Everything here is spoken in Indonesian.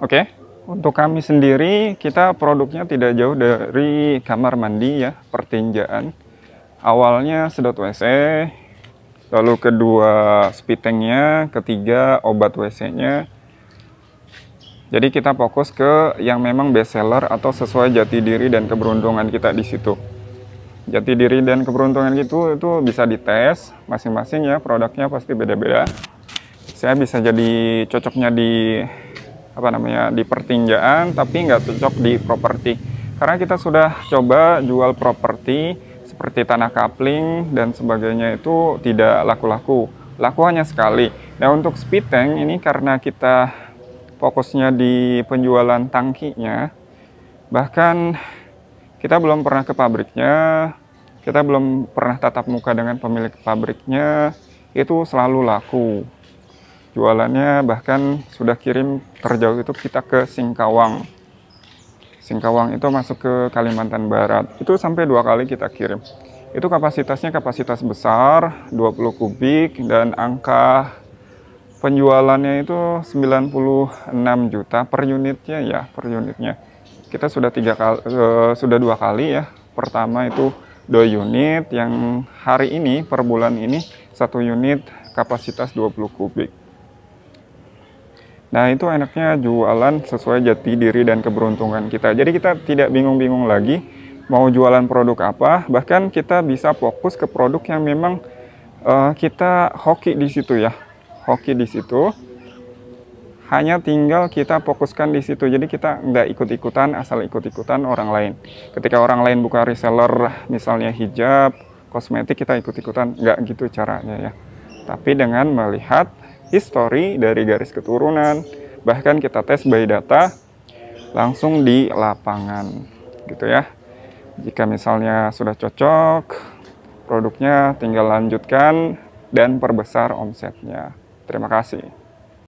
Oke, okay. untuk kami sendiri kita produknya tidak jauh dari kamar mandi ya, pertinjaan. Awalnya sedot WC, lalu kedua speed tanknya, ketiga obat WC-nya. Jadi kita fokus ke yang memang best seller atau sesuai jati diri dan keberuntungan kita di situ. Jati diri dan keberuntungan itu itu bisa dites masing-masing ya produknya pasti beda-beda. Saya bisa jadi cocoknya di apa namanya di pertinjaan tapi nggak cocok di properti karena kita sudah coba jual properti seperti tanah kapling dan sebagainya itu tidak laku-laku laku hanya sekali nah untuk speed tank ini karena kita fokusnya di penjualan tangkinya bahkan kita belum pernah ke pabriknya kita belum pernah tatap muka dengan pemilik pabriknya itu selalu laku jualannya bahkan sudah kirim terjauh itu kita ke Singkawang Singkawang itu masuk ke Kalimantan Barat itu sampai dua kali kita kirim itu kapasitasnya kapasitas besar 20 kubik dan angka penjualannya itu 96 juta per unitnya ya per unitnya kita sudah tiga kali eh, sudah dua kali ya pertama itu dua unit yang hari ini per bulan ini satu unit kapasitas 20 kubik Nah, itu enaknya jualan sesuai jati diri dan keberuntungan kita. Jadi kita tidak bingung-bingung lagi mau jualan produk apa, bahkan kita bisa fokus ke produk yang memang uh, kita hoki di situ ya. Hoki di situ. Hanya tinggal kita fokuskan di situ. Jadi kita nggak ikut-ikutan asal ikut-ikutan orang lain. Ketika orang lain buka reseller misalnya hijab, kosmetik kita ikut-ikutan, nggak gitu caranya ya. Tapi dengan melihat history dari garis keturunan, bahkan kita tes by data langsung di lapangan gitu ya. Jika misalnya sudah cocok produknya tinggal lanjutkan dan perbesar omsetnya. Terima kasih.